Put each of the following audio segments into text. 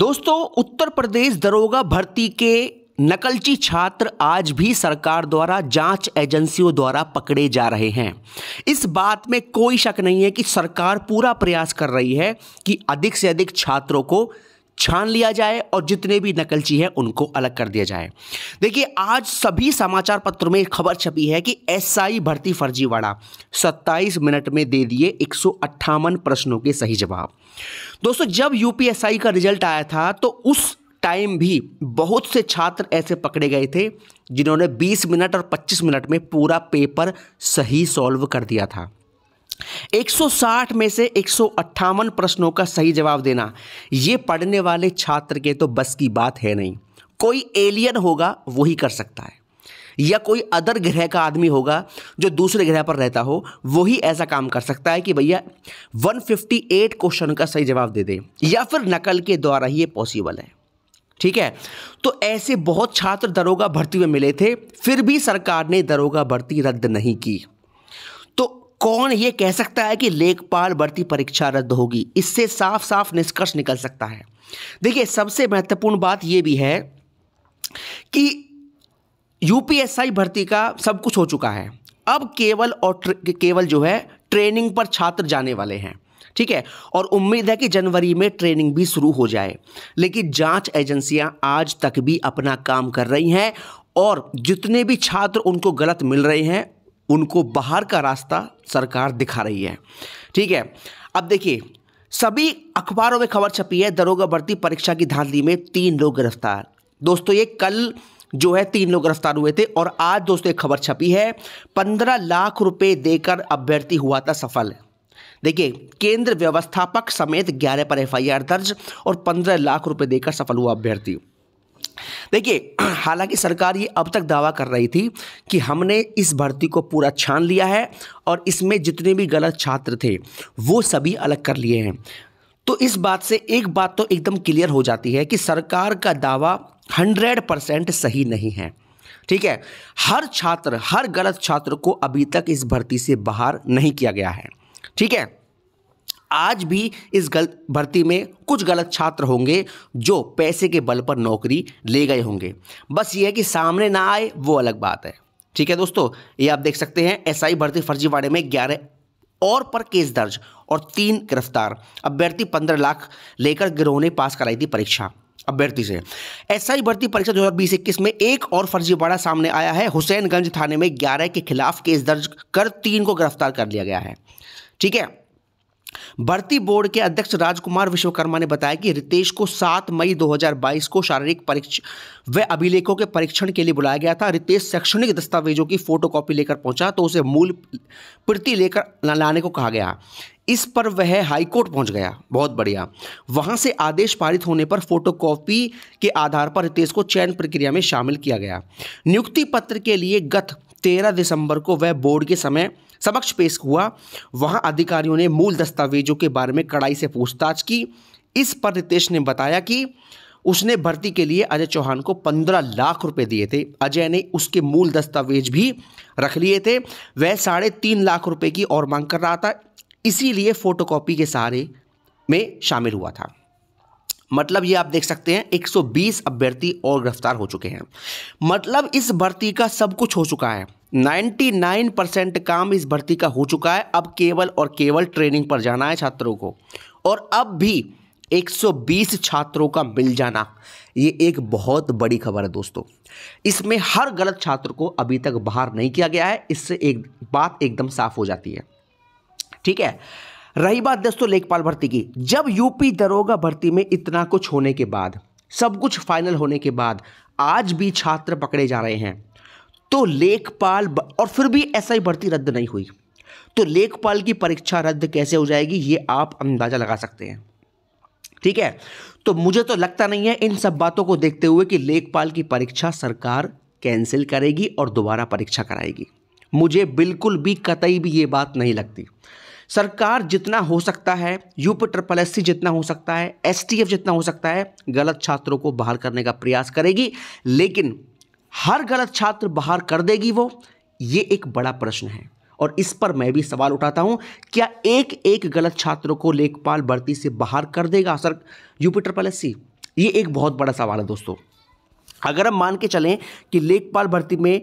दोस्तों उत्तर प्रदेश दरोगा भर्ती के नकलची छात्र आज भी सरकार द्वारा जांच एजेंसियों द्वारा पकड़े जा रहे हैं इस बात में कोई शक नहीं है कि सरकार पूरा प्रयास कर रही है कि अधिक से अधिक छात्रों को छान लिया जाए और जितने भी नकलची हैं उनको अलग कर दिया जाए देखिए आज सभी समाचार पत्रों में खबर छपी है कि एसआई भर्ती फर्जीवाड़ा 27 मिनट में दे दिए एक प्रश्नों के सही जवाब दोस्तों जब यूपीएसआई का रिजल्ट आया था तो उस टाइम भी बहुत से छात्र ऐसे पकड़े गए थे जिन्होंने 20 मिनट और 25 मिनट में पूरा पेपर सही सॉल्व कर दिया था 160 में से एक प्रश्नों का सही जवाब देना ये पढ़ने वाले छात्र के तो बस की बात है नहीं कोई एलियन होगा वही कर सकता है या कोई अदर ग्रह का आदमी होगा जो दूसरे ग्रह पर रहता हो वही ऐसा काम कर सकता है कि भैया 158 क्वेश्चन का सही जवाब दे दे या फिर नकल के द्वारा ही ये पॉसिबल है ठीक है तो ऐसे बहुत छात्र दरोगा भर्ती में मिले थे फिर भी सरकार ने दरोगा भर्ती रद्द नहीं की कौन ये कह सकता है कि लेखपाल भर्ती परीक्षा रद्द होगी इससे साफ साफ निष्कर्ष निकल सकता है देखिए सबसे महत्वपूर्ण बात यह भी है कि यूपीएसआई भर्ती का सब कुछ हो चुका है अब केवल और केवल जो है ट्रेनिंग पर छात्र जाने वाले हैं ठीक है और उम्मीद है कि जनवरी में ट्रेनिंग भी शुरू हो जाए लेकिन जांच एजेंसियां आज तक भी अपना काम कर रही हैं और जितने भी छात्र उनको गलत मिल रहे हैं उनको बाहर का रास्ता सरकार दिखा रही है ठीक है अब देखिए सभी अखबारों में खबर छपी है दरोगा भर्ती परीक्षा की धांधली में तीन लोग गिरफ्तार दोस्तों ये कल जो है तीन लोग गिरफ्तार हुए थे और आज दोस्तों एक खबर छपी है पंद्रह लाख रुपए देकर अभ्यर्थी हुआ था सफल देखिए केंद्र व्यवस्थापक समेत ग्यारह पर एफआईआर दर्ज और पंद्रह लाख रुपए देकर सफल हुआ अभ्यर्थी देखिए हालांकि सरकार ये अब तक दावा कर रही थी कि हमने इस भर्ती को पूरा छान लिया है और इसमें जितने भी गलत छात्र थे वो सभी अलग कर लिए हैं तो इस बात से एक बात तो एकदम क्लियर हो जाती है कि सरकार का दावा हंड्रेड परसेंट सही नहीं है ठीक है हर छात्र हर गलत छात्र को अभी तक इस भर्ती से बाहर नहीं किया गया है ठीक है आज भी इस गलत भर्ती में कुछ गलत छात्र होंगे जो पैसे के बल पर नौकरी ले गए होंगे बस ये है कि सामने ना आए वो अलग बात है ठीक है दोस्तों ये आप देख सकते हैं एसआई भर्ती फर्जीवाड़े में ग्यारह और पर केस दर्ज और तीन गिरफ्तार अभ्यर्थी पंद्रह लाख लेकर गिरोह ने पास कराई थी परीक्षा अभ्यर्थी से एसआई भर्ती परीक्षा बीस इक्कीस में एक और फर्जीवाड़ा सामने आया है हुसैनगंज थाने में ग्यारह के खिलाफ केस दर्ज कर तीन को गिरफ्तार कर लिया गया है ठीक है भर्ती बोर्ड के अध्यक्ष राजकुमार विश्वकर्मा ने बताया कि रितेश को 7 मई 2022 को शारीरिक परीक्षण व अभिलेखों के परीक्षण के लिए बुलाया गया था रितेश शैक्षणिक दस्तावेजों की फोटोकॉपी लेकर पहुंचा तो उसे मूल प्रति लेकर लाने को कहा गया इस पर वह हाईकोर्ट पहुंच गया बहुत बढ़िया वहां से आदेश पारित होने पर फोटोकॉपी के आधार पर रितेश को चयन प्रक्रिया में शामिल किया गया नियुक्ति पत्र के लिए गत तेरह दिसंबर को वह बोर्ड के समय समक्ष पेश हुआ वहां अधिकारियों ने मूल दस्तावेजों के बारे में कड़ाई से पूछताछ की इस पर रितेश ने बताया कि उसने भर्ती के लिए अजय चौहान को पंद्रह लाख रुपए दिए थे अजय ने उसके मूल दस्तावेज भी रख लिए थे वह साढ़े तीन लाख रुपए की और मांग कर रहा था इसीलिए फोटोकॉपी के सहारे में शामिल हुआ था मतलब ये आप देख सकते हैं 120 अभ्यर्थी और गिरफ्तार हो चुके हैं मतलब इस भर्ती का सब कुछ हो चुका है 99 परसेंट काम इस भर्ती का हो चुका है अब केवल और केवल ट्रेनिंग पर जाना है छात्रों को और अब भी 120 छात्रों का मिल जाना ये एक बहुत बड़ी खबर है दोस्तों इसमें हर गलत छात्र को अभी तक बाहर नहीं किया गया है इससे एक बात एकदम साफ हो जाती है ठीक है रही बात दोस्तों लेखपाल भर्ती की जब यूपी दरोगा भर्ती में इतना कुछ होने के बाद सब कुछ फाइनल होने के बाद आज भी छात्र पकड़े जा रहे हैं तो लेखपाल और फिर भी ऐसा ही भर्ती रद्द नहीं हुई तो लेखपाल की परीक्षा रद्द कैसे हो जाएगी ये आप अंदाज़ा लगा सकते हैं ठीक है तो मुझे तो लगता नहीं है इन सब बातों को देखते हुए कि लेखपाल की परीक्षा सरकार कैंसिल करेगी और दोबारा परीक्षा कराएगी मुझे बिल्कुल भी कतई भी ये बात नहीं लगती सरकार जितना हो सकता है यूपी ट्रिपल एस जितना हो सकता है एस जितना हो सकता है गलत छात्रों को बाहर करने का प्रयास करेगी लेकिन हर गलत छात्र बाहर कर देगी वो ये एक बड़ा प्रश्न है और इस पर मैं भी सवाल उठाता हूं क्या एक एक गलत छात्रों को लेखपाल भर्ती से बाहर कर देगा सर यूपी ट्रिपल एस ये एक बहुत बड़ा सवाल है दोस्तों अगर हम मान के चलें कि लेखपाल भर्ती में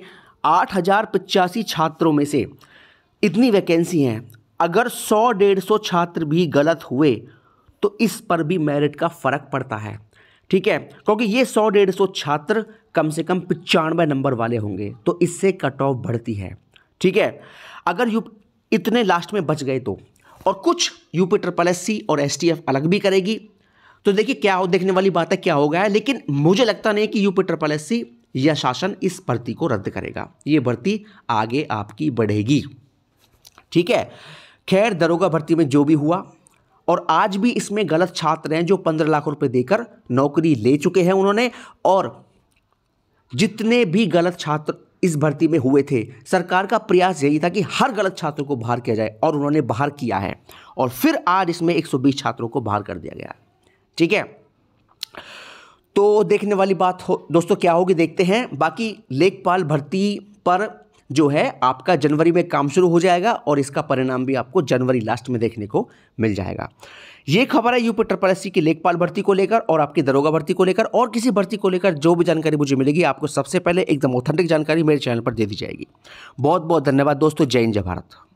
आठ हजार पचासी छात्रों में से इतनी वैकेंसी हैं अगर सौ डेढ़ सौ छात्र भी गलत हुए तो इस पर भी मेरिट का फ़र्क पड़ता है ठीक है क्योंकि ये सौ डेढ़ सौ छात्र कम से कम पचानवे नंबर वाले होंगे तो इससे कट ऑफ बढ़ती है ठीक है अगर यू इतने लास्ट में बच गए तो और कुछ यूपी ट्रिपल एस सी और एस टी एफ अलग भी करेगी तो देखिए क्या हो देखने वाली बात है क्या हो गया है लेकिन मुझे लगता नहीं कि यूपी ट्रिपल एस सी या शासन इस भर्ती को रद्द करेगा ये भर्ती आगे आपकी बढ़ेगी ठीक है खैर दरोगा भर्ती में जो भी हुआ और आज भी इसमें गलत छात्र हैं जो पंद्रह लाख रुपए देकर नौकरी ले चुके हैं उन्होंने और जितने भी गलत छात्र इस भर्ती में हुए थे सरकार का प्रयास यही था कि हर गलत छात्रों को बाहर किया जाए और उन्होंने बाहर किया है और फिर आज इसमें 120 छात्रों को बाहर कर दिया गया ठीक है तो देखने वाली बात हो दोस्तों क्या होगी देखते हैं बाकी लेखपाल भर्ती पर जो है आपका जनवरी में काम शुरू हो जाएगा और इसका परिणाम भी आपको जनवरी लास्ट में देखने को मिल जाएगा ये खबर है यूपी ट्रिपल की लेखपाल भर्ती को लेकर और आपकी दरोगा भर्ती को लेकर और किसी भर्ती को लेकर जो भी जानकारी मुझे मिलेगी आपको सबसे पहले एकदम ऑथेंटिक जानकारी मेरे चैनल पर दे दी जाएगी बहुत बहुत धन्यवाद दोस्तों जय हिंद जय भारत